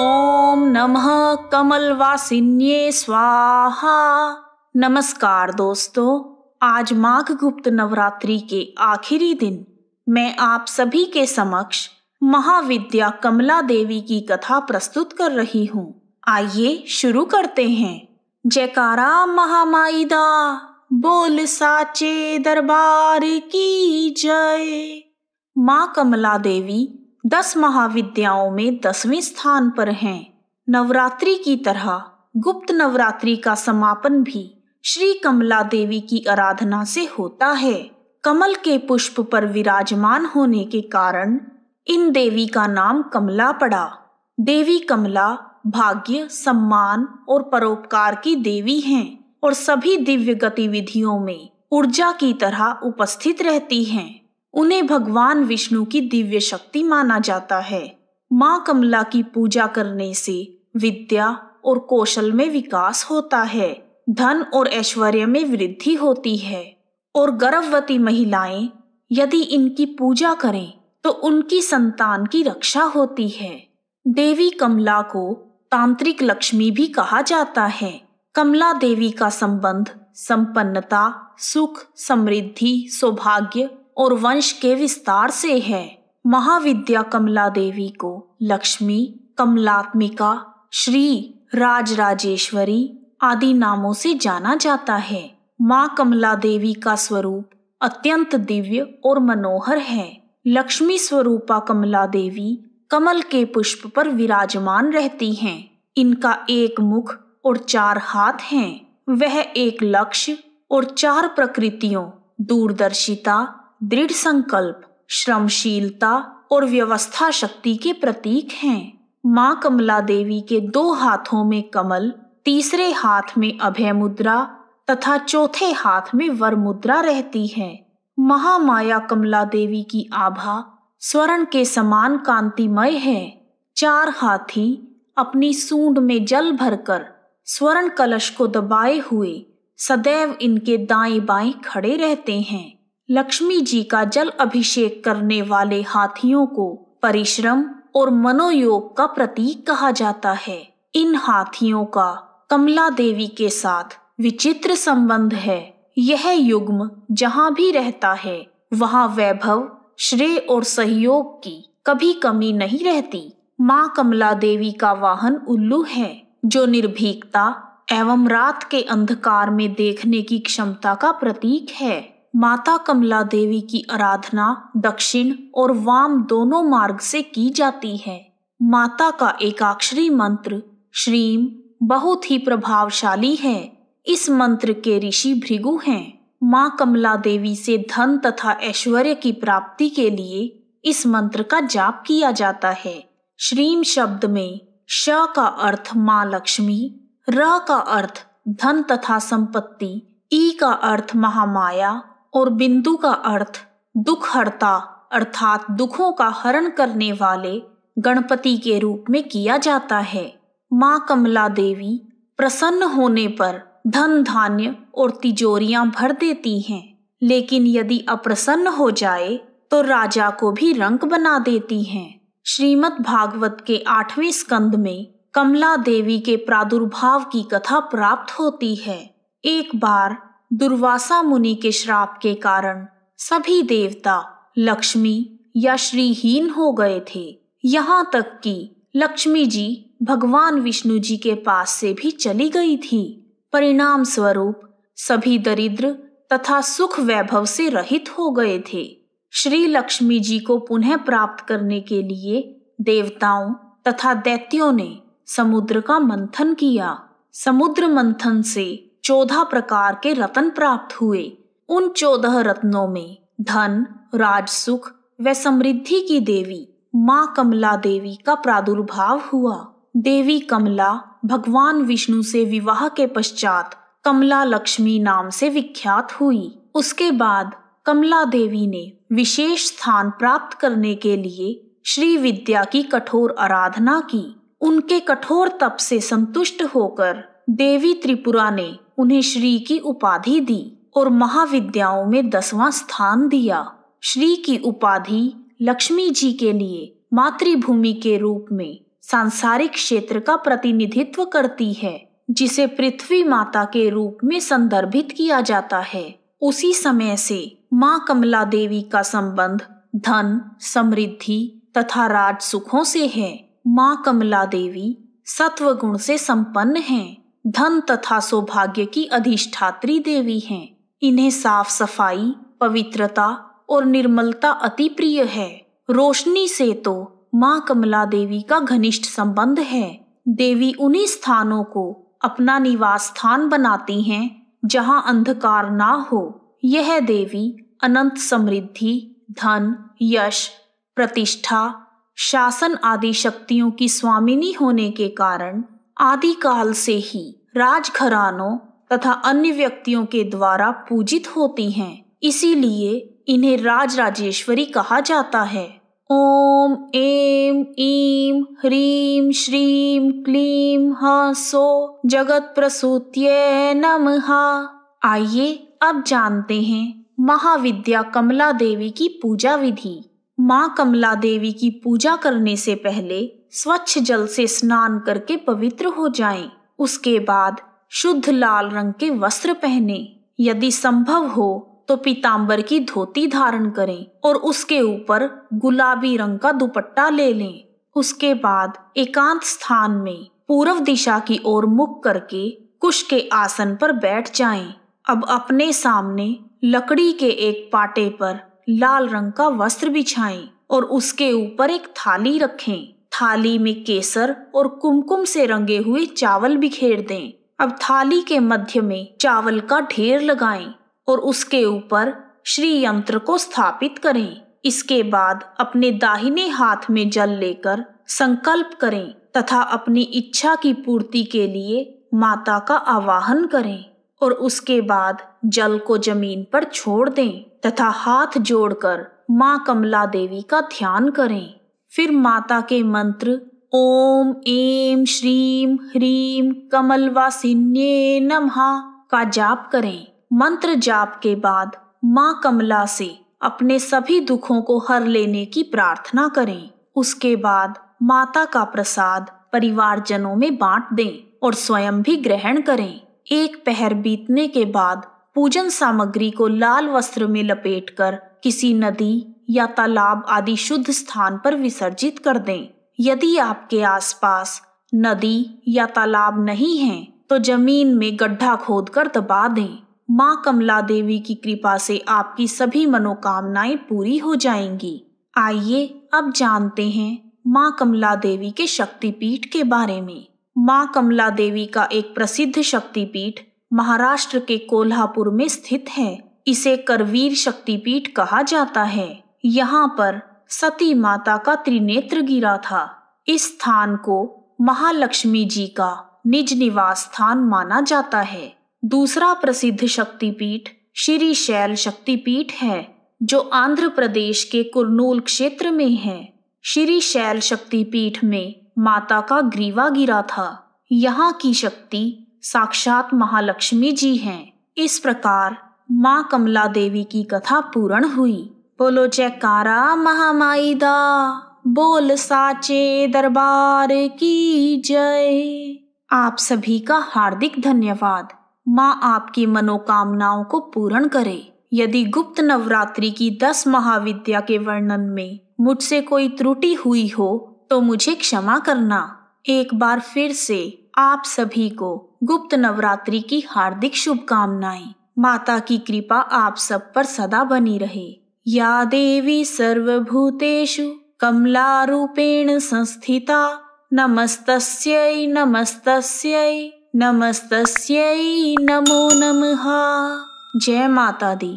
ओम नमः कमलवासिन्ये स्वाहा नमस्कार दोस्तों आज माघ गुप्त नवरात्रि के आखिरी दिन मैं आप सभी के समक्ष महाविद्या कमला देवी की कथा प्रस्तुत कर रही हूँ आइए शुरू करते हैं जयकारा महामाईदा बोल साचे दरबार की जय माँ कमला देवी दस महाविद्याओं में दसवें स्थान पर हैं नवरात्रि की तरह गुप्त नवरात्रि का समापन भी श्री कमला देवी की आराधना से होता है कमल के पुष्प पर विराजमान होने के कारण इन देवी का नाम कमला पड़ा देवी कमला भाग्य सम्मान और परोपकार की देवी हैं और सभी दिव्य गतिविधियों में ऊर्जा की तरह उपस्थित रहती हैं उन्हें भगवान विष्णु की दिव्य शक्ति माना जाता है माँ कमला की पूजा करने से विद्या और कौशल में विकास होता है धन और ऐश्वर्य में वृद्धि होती है और गर्भवती महिलाएं यदि इनकी पूजा करें तो उनकी संतान की रक्षा होती है देवी कमला को तांत्रिक लक्ष्मी भी कहा जाता है कमला देवी का संबंध संपन्नता सुख समृद्धि सौभाग्य और वंश के विस्तार से है महाविद्या कमला देवी को लक्ष्मी कमलात्मिका श्री राजराजेश्वरी आदि नामों से जाना जाता है माँ कमला देवी का स्वरूप अत्यंत दिव्य और मनोहर है लक्ष्मी स्वरूपा कमला देवी कमल के पुष्प पर विराजमान रहती हैं इनका एक मुख और चार हाथ हैं वह एक लक्ष्य और चार प्रकृतियों दूरदर्शिता दृढ़ संकल्प श्रमशीलता और व्यवस्था शक्ति के प्रतीक हैं माँ कमला देवी के दो हाथों में कमल तीसरे हाथ में अभय मुद्रा तथा चौथे हाथ में वर मुद्रा रहती है महामाया कमला देवी की आभा स्वर्ण के समान कांतिमय है चार हाथी अपनी सूंड में जल भरकर स्वर्ण कलश को दबाए हुए सदैव इनके दाएं बाएं खड़े रहते हैं लक्ष्मी जी का जल अभिषेक करने वाले हाथियों को परिश्रम और मनोयोग का प्रतीक कहा जाता है इन हाथियों का कमला देवी के साथ विचित्र संबंध है यह युग्म जहाँ भी रहता है वहाँ वैभव श्रेय और सहयोग की कभी कमी नहीं रहती माँ कमला देवी का वाहन उल्लू है जो निर्भीकता एवं रात के अंधकार में देखने की क्षमता का प्रतीक है माता कमला देवी की आराधना दक्षिण और वाम दोनों मार्ग से की जाती है माता का एकाक्षरी मंत्र श्रीम बहुत ही प्रभावशाली है इस मंत्र के ऋषि भृगु हैं माँ कमला देवी से धन तथा ऐश्वर्य की प्राप्ति के लिए इस मंत्र का जाप किया जाता है श्रीम शब्द में श का अर्थ माँ लक्ष्मी र का अर्थ धन तथा संपत्ति ई का अर्थ महामाया और बिंदु का अर्थ दुख हरता अर्थात दुखों का हरण करने वाले गणपति के रूप में किया जाता है माँ कमला देवी प्रसन्न होने पर धन धान्य और तिजोरियां भर देती हैं लेकिन यदि अप्रसन्न हो जाए तो राजा को भी रंक बना देती हैं श्रीमद् भागवत के आठवें स्कंद में कमला देवी के प्रादुर्भाव की कथा प्राप्त होती है एक बार दुर्वासा मुनि के श्राप के कारण सभी देवता लक्ष्मी या श्रीहीन हो गए थे यहाँ तक कि लक्ष्मी जी भगवान विष्णु जी के पास से भी चली गई थी परिणाम स्वरूप सभी दरिद्र तथा सुख वैभव से रहित हो गए थे श्री लक्ष्मी जी को पुनः प्राप्त करने के लिए देवताओं तथा दैत्यों ने समुद्र का मंथन किया समुद्र मंथन से चौदह प्रकार के रत्न प्राप्त हुए उन चौदह रत्नों में धन राजसुख व समृद्धि की देवी माँ कमला देवी का प्रादुर्भाव हुआ देवी कमला भगवान विष्णु से विवाह के पश्चात कमला लक्ष्मी नाम से विख्यात हुई उसके बाद कमला देवी ने विशेष स्थान प्राप्त करने के लिए श्री विद्या की कठोर आराधना की उनके कठोर तप से संतुष्ट होकर देवी त्रिपुरा ने उन्हें श्री की उपाधि दी और महाविद्याओं में दसवां स्थान दिया श्री की उपाधि लक्ष्मी जी के लिए मातृभूमि के रूप में सांसारिक क्षेत्र का प्रतिनिधित्व करती है जिसे पृथ्वी माता के रूप में संदर्भित किया जाता है उसी समय से माँ कमला देवी का संबंध धन समृद्धि तथा राज सुखों से है माँ कमला देवी सत्व गुण से संपन्न हैं धन तथा सौभाग्य की अधिष्ठात्री देवी हैं इन्हें साफ सफाई पवित्रता और निर्मलता अति प्रिय है रोशनी से तो माँ कमला देवी का घनिष्ठ संबंध है देवी उन्हीं स्थानों को अपना निवास स्थान बनाती हैं जहाँ अंधकार ना हो यह देवी अनंत समृद्धि धन यश प्रतिष्ठा शासन आदि शक्तियों की स्वामिनी होने के कारण आदिकाल से ही राजघरानों तथा अन्य व्यक्तियों के द्वारा पूजित होती हैं इसीलिए इन्हें राज राजेश्वरी कहा जाता है ओम एम ईम ह्रीम श्रीम क्लीम हा सो जगत प्रसूत्य हा आइए अब जानते हैं महाविद्या कमला देवी की पूजा विधि माँ कमला देवी की पूजा करने से पहले स्वच्छ जल से स्नान करके पवित्र हो जाएं। उसके बाद शुद्ध लाल रंग के वस्त्र पहने यदि संभव हो तो पीताम्बर की धोती धारण करें और उसके ऊपर गुलाबी रंग का दुपट्टा ले लें उसके बाद एकांत स्थान में पूर्व दिशा की ओर मुख करके कुश के आसन पर बैठ जाएं। अब अपने सामने लकड़ी के एक पाटे पर लाल रंग का वस्त्र बिछाएं और उसके ऊपर एक थाली रखें थाली में केसर और कुमकुम से रंगे हुए चावल बिखेर दें अब थाली के मध्य में चावल का ढेर लगाएं और उसके ऊपर श्री यंत्र को स्थापित करें इसके बाद अपने दाहिने हाथ में जल लेकर संकल्प करें तथा अपनी इच्छा की पूर्ति के लिए माता का आवाहन करें और उसके बाद जल को जमीन पर छोड़ दें तथा हाथ जोड़कर माँ कमला देवी का ध्यान करें फिर माता के मंत्र ओम एम श्रीम ह्रीम कमलवासिन्ये नमः का जाप करें मंत्र जाप के बाद माँ कमला से अपने सभी दुखों को हर लेने की प्रार्थना करें उसके बाद माता का प्रसाद परिवारजनों में बांट दें और स्वयं भी ग्रहण करें एक पहर बीतने के बाद पूजन सामग्री को लाल वस्त्र में लपेटकर किसी नदी या तालाब आदि शुद्ध स्थान पर विसर्जित कर दें यदि आपके आसपास नदी या तालाब नहीं है तो जमीन में गड्ढा खोदकर दबा दें माँ कमला देवी की कृपा से आपकी सभी मनोकामनाएं पूरी हो जाएंगी आइए अब जानते हैं माँ कमला देवी के शक्तिपीठ के बारे में माँ कमला देवी का एक प्रसिद्ध शक्तिपीठ महाराष्ट्र के कोल्हापुर में स्थित है इसे करवीर शक्तिपीठ कहा जाता है यहाँ पर सती माता का त्रिनेत्र गिरा था इस स्थान को महालक्ष्मी जी का निज निवास स्थान माना जाता है दूसरा प्रसिद्ध शक्तिपीठ श्री शैल शक्तिपीठ है जो आंध्र प्रदेश के कुरनूल क्षेत्र में है श्री शैल शक्तिपीठ में माता का ग्रीवा गिरा था यहाँ की शक्ति साक्षात महालक्ष्मी जी हैं इस प्रकार माँ कमला देवी की कथा पूर्ण हुई बोलो जयकारा महामाई दा बोल साचे दरबार की जय आप सभी का हार्दिक धन्यवाद माँ आपकी मनोकामनाओं को पूर्ण करे यदि गुप्त नवरात्रि की दस महाविद्या के वर्णन में मुझसे कोई त्रुटि हुई हो तो मुझे क्षमा करना एक बार फिर से आप सभी को गुप्त नवरात्रि की हार्दिक शुभकामनाएं माता की कृपा आप सब पर सदा बनी रहे या देवी सर्वभूतेषु कमलारूपेण संस्थिता नमस्तस्यै नमस्तस्यै नमस्तस्यै नमो नमः जय माता दी